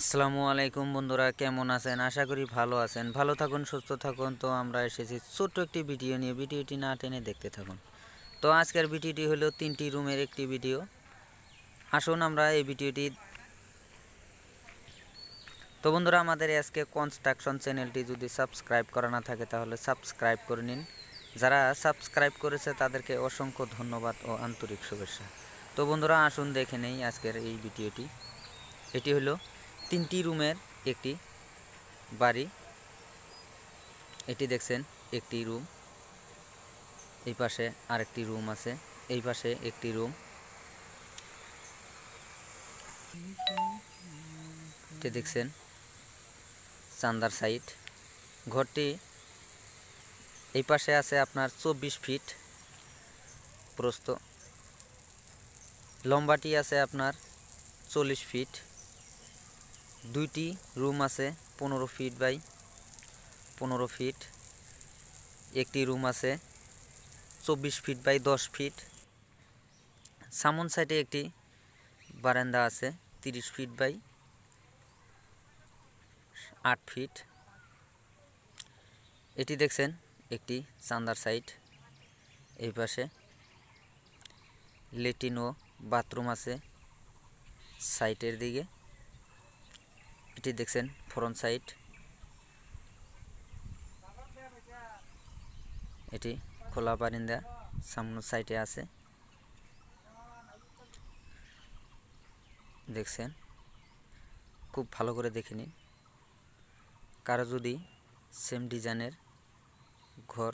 আসসালামু আলাইকুম বন্ধুরা কেমন আছেন আশা করি ভালো আছেন ভালো থাকুন সুস্থ থাকুন তো আমরা এসেছি ছোট্ট একটি ভিডিও নিয়ে ভিডিওটি না টেনে দেখতে থাকুন তো আজকের ভিডিওটি হলো তিনটি রুমের একটি ভিডিও আসুন আমরা এই ভিডিওটি তো বন্ধুরা আমাদের আজকে কনস্ট্রাকশন চ্যানেলটি যদি সাবস্ক্রাইব করা না থাকে তাহলে সাবস্ক্রাইব করে নিন যারা সাবস্ক্রাইব করেছে তাদেরকে অসংখ্য ধন্যবাদ ও আন্তরিক শুভেচ্ছা তো বন্ধুরা আসুন দেখে নেই আজকের এই ভিডিওটি এটি হলো তিনটি রুমের একটি বাড়ি এটি দেখছেন একটি রুম এই পাশে আরেকটি রুম আছে এই পাশে একটি রুম এটি দেখছেন চান্দার সাইড ঘরটি এই পাশে আছে আপনার চব্বিশ ফিট প্রস্ত লম্বাটি আছে আপনার চল্লিশ ফিট দুইটি রুম আছে পনেরো ফিট বাই পনেরো ফিট একটি রুম আছে চব্বিশ ফিট বাই দশ ফিট সামন সাইডে একটি বারান্দা আছে তিরিশ ফিট বাই আট ফিট এটি দেখছেন একটি চান্দার সাইড এই পাশে লেটিন ও বাথরুম আছে সাইটের দিকে এটি দেখছেন ফ্রন্ট সাইড এটি খোলা বারিন্দা সামনে সাইডে আছে দেখছেন খুব ভালো করে দেখে নিন কারো যদি সেম ডিজাইনের ঘর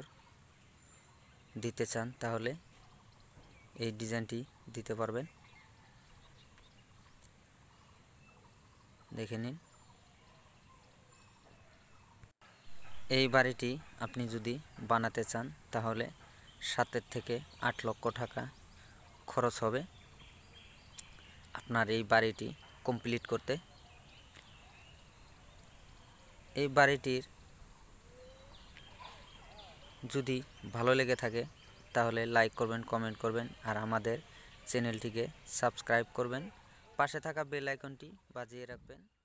দিতে চান তাহলে এই ডিজাইনটি দিতে পারবেন দেখে নিন এই বাড়িটি আপনি যদি বানাতে চান তাহলে সাতের থেকে আট লক্ষ টাকা খরচ হবে আপনার এই বাড়িটি কমপ্লিট করতে এই বাড়িটির যদি ভালো লেগে থাকে তাহলে লাইক করবেন কমেন্ট করবেন আর আমাদের চ্যানেলটিকে সাবস্ক্রাইব করবেন পাশে থাকা বেল আইকনটি বাজিয়ে রাখবেন